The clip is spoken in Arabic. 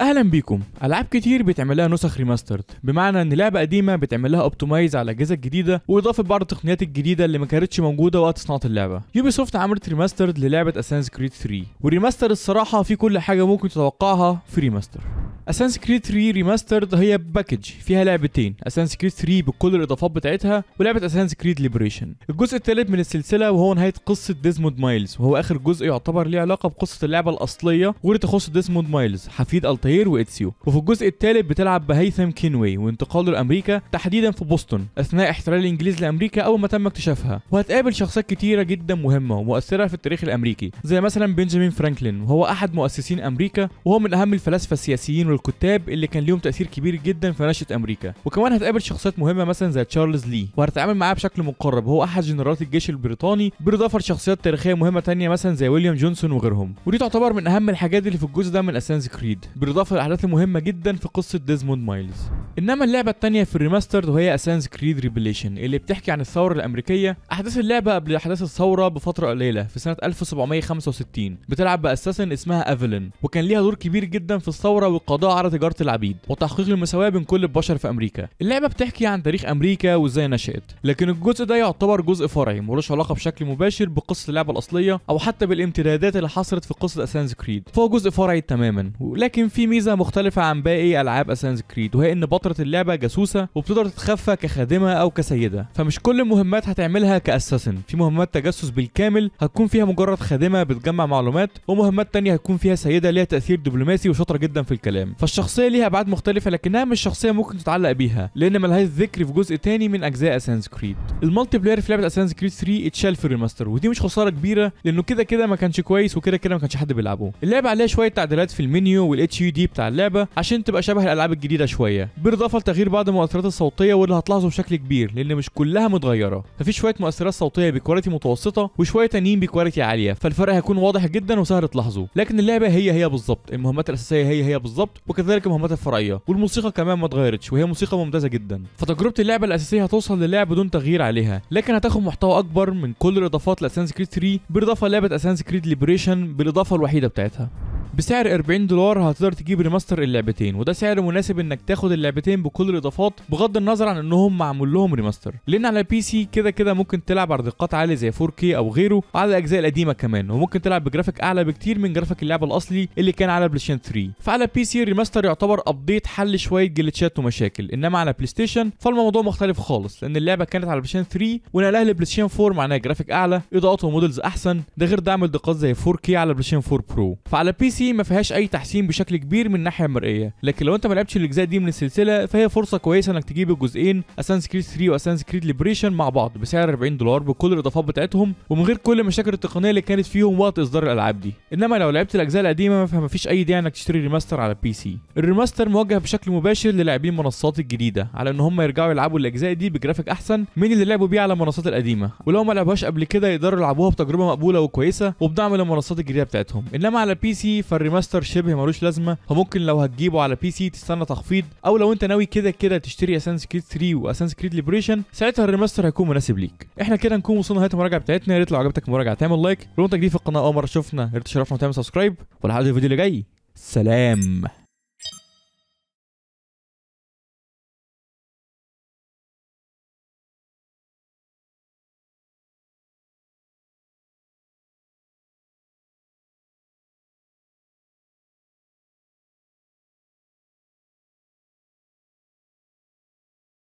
اهلا بيكم العاب كتير بيتعمل لها نسخ ريماسترد بمعنى ان لعبه قديمه بيتعمل لها اوبتمايز على الاجهزه الجديده واضافه بعض التقنيات الجديده اللي ما كانتش موجوده وقت صناعه اللعبه يوبي سوفت عملت ريماسترد للعبه اسانز كريد 3 والريماستر الصراحه فيه كل حاجه ممكن تتوقعها في ريماستر اساس كريد 3 ريماسترد هي باكج فيها لعبتين اساس كريد 3 بكل الاضافات بتاعتها ولعبه اساس كريد ليبريشن الجزء الثالث من السلسله وهو نهايه قصه ديزموند مايلز وهو اخر جزء يعتبر ليه علاقه بقصه اللعبه الاصليه واللي تخص ديزموند مايلز حفيد التاير واتسيو وفي الجزء الثالث بتلعب بهيثم كينوي وانتقاله لامريكا تحديدا في بوسطن اثناء احتلال الانجليز لامريكا اول ما تم اكتشافها وهتقابل شخصيات كتيره جدا مهمه ومؤثره في التاريخ الامريكي زي مثلا بنجامين فرانكلين وهو احد مؤسسين امريكا وهو من اهم الفلاسفه السياسيين الكتاب اللي كان ليهم تاثير كبير جدا في نشاه امريكا وكمان هتقابل شخصيات مهمه مثلا زي تشارلز لي وهتتعامل معاه بشكل مقرب هو احد جنرالات الجيش البريطاني بالاضافه لشخصيات تاريخيه مهمه تانية مثلا زي ويليام جونسون وغيرهم ودي تعتبر من اهم الحاجات اللي في الجزء ده من اسانز كريد بالاضافه لاحداث مهمه جدا في قصه ديزموند مايلز انما اللعبه الثانيه في الريماسترد وهي اسانز كريد ريبليشن اللي بتحكي عن الثوره الامريكيه احداث اللعبه قبل احداث الثوره بفتره قليله في سنه 1765 بتلعب باساسن اسمها افلين وكان ليها دور كبير جدا في الثوره والقضاء القضاء على تجاره العبيد وتحقيق المساواه بين كل البشر في امريكا اللعبه بتحكي عن تاريخ امريكا وازاي نشات لكن الجزء ده يعتبر جزء فرعي ملوش علاقه بشكل مباشر بقصه اللعبه الاصليه او حتى بالامتدادات اللي حصلت في قصه اسانز كريد فهو جزء فرعي تماما ولكن في ميزه مختلفه عن باقي العاب اسانز كريد وهي ان بطله اللعبه جاسوسه وبتقدر تتخفى كخادمه او كسيده فمش كل المهمات هتعملها كاساسن في مهمات تجسس بالكامل هتكون فيها مجرد خادمه بتجمع معلومات ومهمات تانية هتكون فيها سيده ليها تاثير دبلوماسي وشاطره جدا في الكلام الافلام نعم. فالشخصيه ليها ابعاد مختلفه لكنها مش شخصيه ممكن تتعلق بيها لان ملهاش ذكر في جزء تاني من اجزاء اسانز كريد المالتي بلاير في لعبه اسانز كريد 3 اتشال في الريماستر ودي مش خساره كبيره لانه كده كده ما كانش كويس وكده كده ما كانش حد بيلعبه اللعبه عليها شويه تعديلات في المنيو والاتش يو دي بتاع اللعبه عشان تبقى شبه الالعاب الجديده شويه بالاضافه لتغيير بعض المؤثرات الصوتيه واللي هتلاحظه بشكل كبير لان مش كلها متغيره ففي شويه مؤثرات صوتيه بكواليتي متوسطه وشويه تانيين بكواليتي عاليه فالفرق هيكون واضح جدا وسهل تلاحظه لكن اللعبه هي هي بالظبط المهمات الاساسيه هي هي بالظبط وكذلك المهمات الفرعيه والموسيقى كمان ما اتغيرتش وهي موسيقى ممتازه جدا فتجربه اللعبه الاساسيه هتوصل للعب بدون تغيير عليها لكن هتاخد محتوى اكبر من كل الاضافات لاسانس كريد 3 بالاضافه للعبه اسانس كريد ليبريشن بالاضافه الوحيده بتاعتها بسعر 40 دولار هتقدر تجيب ريماستر اللعبتين وده سعر مناسب انك تاخد اللعبتين بكل الاضافات بغض النظر عن انهم معمول لهم ريماستر لان على البي سي كده كده ممكن تلعب على دقات عاليه زي 4K او غيره وعلى الاجزاء القديمه كمان وممكن تلعب بجرافيك اعلى بكتير من جرافيك اللعبه الاصلي اللي كان على بلايستيشن 3 فعلى بي سي الريماستر يعتبر ابديت حل شويه جلتشات ومشاكل انما على بلاي ستيشن فالموضوع مختلف خالص لان اللعبه كانت على بلايستيشن 3 ونقلها لبلايستيشن 4 معناها جرافيك اعلى اضاءات ومودلز احسن ده غير دعم الدقات زي 4K على بلايستيشن 4 برو فعلى بي سي سي ما فيهاش اي تحسين بشكل كبير من الناحيه المرئيه لكن لو انت ما لعبتش الاجزاء دي من السلسله فهي فرصه كويسه انك تجيب الجزئين اسانس كريد 3 واسانس كريد ليبريشن مع بعض بسعر 40 دولار بكل الاضافات بتاعتهم ومن غير كل المشاكل التقنيه اللي كانت فيهم وقت اصدار الالعاب دي انما لو لعبت الاجزاء القديمه فما فيش اي داعي انك تشتري ريماستر على البي سي الريماستر موجه بشكل مباشر للاعبين المنصات الجديده على ان هم يرجعوا يلعبوا الاجزاء دي بجرافيك احسن من اللي لعبوا بيه على المنصات القديمه ولو ما لعبوهاش قبل كده يقدروا يلعبوها بتجربه مقبوله وكويسه وبدعم المنصات الجديده بتاعتهم انما على البي سي فالريماستر شبه ملوش لازمه فممكن لو هتجيبه على بي سي تستنى تخفيض او لو انت ناوي كده كده تشتري اسانس كريد 3 واسانس كريد ليبريشن ساعتها الريماستر هيكون مناسب ليك احنا كده نكون وصلنا لنهايه المراجعه بتاعتنا يا ريت لو عجبتك المراجعه تعمل لايك لو انت جديد في القناه اول مره شفنا يا ريت تشرفنا وتعمل سبسكرايب ولحد الفيديو اللي جاي سلام